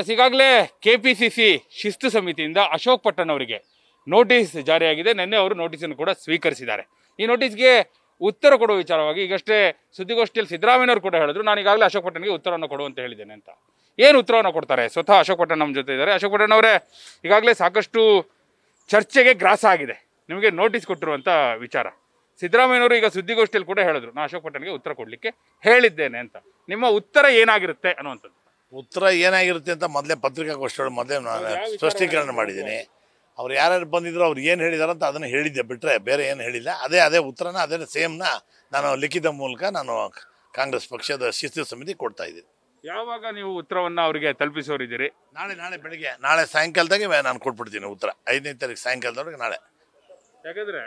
S ಈಗಾಗಲೇ K P C C ಶಿಸ್ತು ಸಮಿತಿಯಿಂದ ಅಶೋಕ್ ಪಟ್ಟಣ್ ಅವರಿಗೆ ನೋಟಿಸ್ ಜಾರಿಯಾಗಿದೆ ನಿನ್ನೆ ಅವರು ನೋಟಿಸನ್ನು ಕೂಡ ಸ್ವೀಕರಿಸಿದ್ದಾರೆ ಈ ನೋಟಿಸ್ಗೆ ಉತ್ತರ ಕೊಡುವ ವಿಚಾರವಾಗಿ ಈಗಷ್ಟೇ ಸುದ್ದಿಗೋಷ್ಠಿಯಲ್ಲಿ ಸಿದ್ದರಾಮಯ್ಯವ್ರು ಕೂಡ ಹೇಳಿದ್ರು ನಾನು ಈಗಾಗಲೇ ಅಶೋಕ್ ಪಟ್ಟಣ್ಗೆ ಉತ್ತರವನ್ನು ಕೊಡು ಅಂತ ಹೇಳಿದ್ದೇನೆ ಅಂತ ಏನು ಉತ್ತರವನ್ನು ಕೊಡ್ತಾರೆ ಸ್ವತಃ ಅಶೋಕ್ ಪಟ್ಟಣ ನಮ್ಮ ಜೊತೆ ಇದ್ದಾರೆ ಅಶೋಕ್ ಪಟ್ಟಣವರೇ ಅವರೇ ಈಗಾಗಲೇ ಸಾಕಷ್ಟು ಚರ್ಚೆಗೆ ಗ್ರಾಸ ಆಗಿದೆ ನಿಮಗೆ ನೋಟಿಸ್ ಕೊಟ್ಟಿರುವಂಥ ವಿಚಾರ ಸಿದ್ದರಾಮಯ್ಯವರು ಈಗ ಸುದ್ದಿಗೋಷ್ಠಿಯಲ್ಲಿ ಕೂಡ ಹೇಳಿದ್ರು ನಾನು ಅಶೋಕ್ ಪಟ್ಟಣಗೆ ಉತ್ತರ ಕೊಡಲಿಕ್ಕೆ ಹೇಳಿದ್ದೇನೆ ಅಂತ ನಿಮ್ಮ ಉತ್ತರ ಏನಾಗಿರುತ್ತೆ ಅನ್ನುವಂಥದ್ದು ಉತ್ತರ ಏನಾಗಿರುತ್ತೆ ಅಂತ ಮೊದಲೇ ಪತ್ರಿಕಾಗೋಷ್ಠಿಗಳು ಮೊದಲೇ ನಾನು ಸ್ಪಷ್ಟೀಕರಣ ಮಾಡಿದ್ದೀನಿ ಅವ್ರು ಯಾರ್ಯಾರು ಬಂದಿದ್ರು ಅವ್ರು ಏನು ಹೇಳಿದಾರೆ ಅಂತ ಅದನ್ನು ಹೇಳಿದ್ದೆ ಬಿಟ್ಟರೆ ಬೇರೆ ಏನು ಹೇಳಿಲ್ಲ ಅದೇ ಅದೇ ಉತ್ತರನ ಅದೇ ಸೇಮ್ನ ನಾನು ಲಿಖಿತ ಮೂಲಕ ನಾನು ಕಾಂಗ್ರೆಸ್ ಪಕ್ಷದ ಶಿಸ್ತು ಸಮಿತಿ ಕೊಡ್ತಾ ಇದ್ದೀನಿ ಯಾವಾಗ ನೀವು ಉತ್ತರವನ್ನು ಅವರಿಗೆ ತಲುಪಿಸೋರಿದ್ದೀರಿ ನಾಳೆ ನಾಳೆ ಬೆಳಿಗ್ಗೆ ನಾಳೆ ಸಾಯಂಕಾಲದಾಗೆ ನಾನು ಕೊಟ್ಬಿಡ್ತೀನಿ ಉತ್ತರ ಐದನೇ ತಾರೀಕು ಸಾಯಂಕಾಲದವರೆಗೆ ನಾಳೆ ಯಾಕಂದ್ರೆ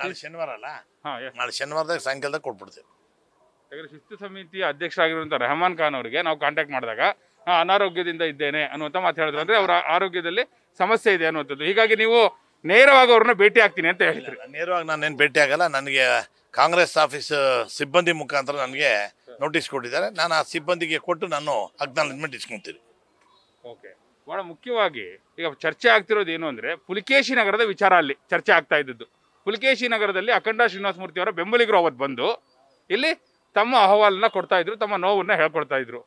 ನಾಳೆ ಶನಿವಾರ ಅಲ್ಲ ನಾಳೆ ಶನಿವಾರದಾಗ ಸಾಯಂಕಾಲದಾಗ ಕೊಟ್ಬಿಡ್ತೀನಿ ಯಾಕಂದ್ರೆ ಶಿಸ್ತು ಸಮಿತಿ ಅಧ್ಯಕ್ಷರಾಗಿರುವಂಥ ರೆಹಮಾನ್ ಖಾನ್ ಅವರಿಗೆ ನಾವು ಕಾಂಟ್ಯಾಕ್ಟ್ ಮಾಡಿದಾಗ ಅನಾರೋಗ್ಯದಿಂದ ಇದ್ದೇನೆ ಅನ್ನುವಂಥ ಮಾತು ಹೇಳಿದ್ರು ಅಂದರೆ ಅವರ ಆರೋಗ್ಯದಲ್ಲಿ ಸಮಸ್ಯೆ ಇದೆ ಅನ್ನುವಂಥದ್ದು ಹೀಗಾಗಿ ನೀವು ನೇರವಾಗಿ ಅವ್ರನ್ನ ಭೇಟಿ ಆಗ್ತೀನಿ ಅಂತ ಹೇಳಿದ್ರಿ ನೇರವಾಗಿ ನಾನೇನು ಭೇಟಿ ಆಗಲ್ಲ ನನಗೆ ಕಾಂಗ್ರೆಸ್ ಆಫೀಸ್ ಸಿಬ್ಬಂದಿ ಮುಖಾಂತರ ನನಗೆ ನೋಟಿಸ್ ಕೊಟ್ಟಿದ್ದಾರೆ ನಾನು ಆ ಸಿಬ್ಬಂದಿಗೆ ಕೊಟ್ಟು ನಾನು ಅಕ್ನಾಲಜ್ಮೆಂಟ್ ಇಸ್ಕೊತೀನಿ ಓಕೆ ಭಾಳ ಮುಖ್ಯವಾಗಿ ಈಗ ಚರ್ಚೆ ಆಗ್ತಿರೋದು ಏನು ಅಂದ್ರೆ ಪುಲಿಕೇಶಿ ನಗರದ ವಿಚಾರ ಅಲ್ಲಿ ಚರ್ಚೆ ಆಗ್ತಾ ಇದ್ದದ್ದು ಪುಲಿಕೇಶಿ ನಗರದಲ್ಲಿ ಅಖಂಡ ಶ್ರೀನಿವಾಸ ಮೂರ್ತಿ ಅವರ ಬೆಂಬಲಿಗರು ಅವತ್ತು ಬಂದು ಇಲ್ಲಿ ತಮ್ಮ ಅಹವಾಲನ್ನ ಕೊಡ್ತಾ ಇದ್ರು ತಮ್ಮ ನೋವನ್ನ ಹೇಳ್ಕೊಡ್ತಾ ಇದ್ರು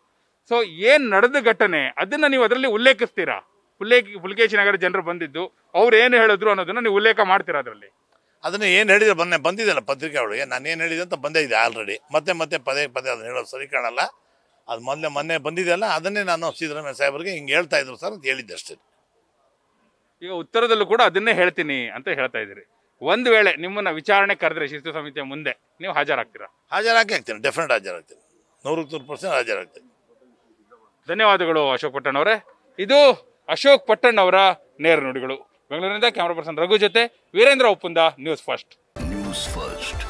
ಸೊ ಏನು ನಡೆದ ಘಟನೆ ಅದನ್ನು ನೀವು ಅದರಲ್ಲಿ ಉಲ್ಲೇಖಿಸ್ತೀರಾ ಉಲ್ಲೇಖ ಪುಲಿಕೇಶಿ ನಗರ ಜನರು ಬಂದಿದ್ದು ಅವ್ರು ಏನು ಹೇಳಿದ್ರು ಅನ್ನೋದನ್ನ ನೀವು ಉಲ್ಲೇಖ ಮಾಡ್ತೀರಾ ಅದರಲ್ಲಿ ಅದನ್ನು ಏನು ಹೇಳಿದ್ರೆ ಬಂದೆ ಬಂದಿದ್ದಲ್ಲ ಪತ್ರಿಕೆ ಅವಳಿಗೆ ನಾನು ಏನು ಹೇಳಿದೆ ಅಂತ ಬಂದೇ ಇದೆ ಆಲ್ರೆಡಿ ಮತ್ತೆ ಮತ್ತೆ ಪದೇ ಪದೇ ಅದನ್ನ ಹೇಳೋದು ಸರಿ ಕಾಣಲ್ಲ ಅದು ಮೊದಲೇ ಮೊನ್ನೆ ಬಂದಿದೆಯಲ್ಲ ಅದನ್ನೇ ನಾನು ಸಿದ್ದರಾಮಯ್ಯ ಸಾಹೇಬರಿಗೆ ಹಿಂಗೆ ಹೇಳ್ತಾ ಇದ್ರು ಸರ್ ಅಂತ ಹೇಳಿದ್ದೆ ಅಷ್ಟೇ ಈಗ ಉತ್ತರದಲ್ಲೂ ಕೂಡ ಅದನ್ನೇ ಹೇಳ್ತೀನಿ ಅಂತ ಹೇಳ್ತಾ ಇದ್ದೀರಿ ಒಂದು ವೇಳೆ ನಿಮ್ಮನ್ನ ವಿಚಾರಣೆ ಕರೆದ್ರೆ ಶಿಸ್ತು ಸಮಿತಿಯ ಮುಂದೆ ನೀವು ಹಾಜರಾಗ್ತೀರಾ ಹಾಜರಾಗಿ ಆಗ್ತೀನಿ ಡೆಫಿನೆಟ್ ಹಾಜರಾಗ್ತೀನಿ ನೂರಕ್ಕೆ ನೂರು ಪರ್ಸೆಂಟ್ ಹಾಜರಾಗ್ತೀನಿ ಧನ್ಯವಾದಗಳು ಅಶೋಕ್ ಪಟ್ಟಣ್ ಅವರೇ ಇದು ಅಶೋಕ್ ಪಟ್ಟಣ್ ಅವರ ನೇರ ನುಡಿಗಳು ಬೆಂಗಳೂರಿನಿಂದ ಕ್ಯಾಮರಾ ಪರ್ಸನ್ ರಘು ಜೊತೆ Veerendra Uppunda news first news first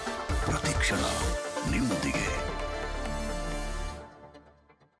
ನಿಮ್ಮೊಂದಿಗೆ